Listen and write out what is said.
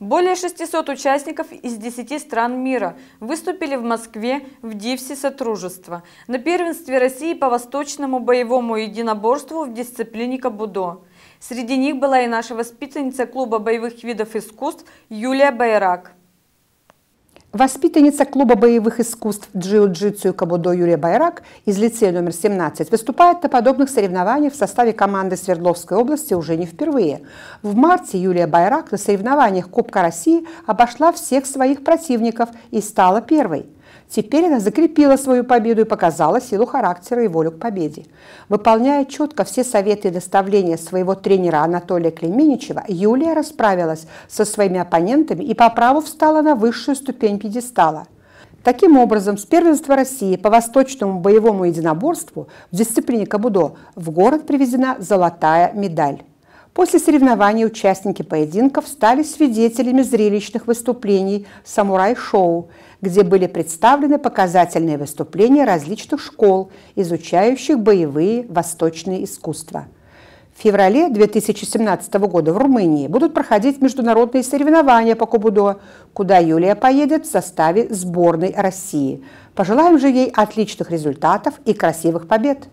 Более 600 участников из 10 стран мира выступили в Москве в дивсе сотрудничества на первенстве России по восточному боевому единоборству в дисциплине кабудо. Среди них была и наша воспитанница клуба боевых видов искусств Юлия Байрак. Воспитанница клуба боевых искусств джиу-джитсу и кабудо Юлия Байрак из лицея номер 17 выступает на подобных соревнованиях в составе команды Свердловской области уже не впервые. В марте Юлия Байрак на соревнованиях Кубка России обошла всех своих противников и стала первой. Теперь она закрепила свою победу и показала силу характера и волю к победе. Выполняя четко все советы и доставления своего тренера Анатолия Клеменичева, Юлия расправилась со своими оппонентами и по праву встала на высшую ступень пьедестала. Таким образом, с первенства России по восточному боевому единоборству в дисциплине Кабудо в город привезена золотая медаль. После соревнований участники поединков стали свидетелями зрелищных выступлений «Самурай-шоу», где были представлены показательные выступления различных школ, изучающих боевые восточные искусства. В феврале 2017 года в Румынии будут проходить международные соревнования по кубудо, куда Юлия поедет в составе сборной России. Пожелаем же ей отличных результатов и красивых побед!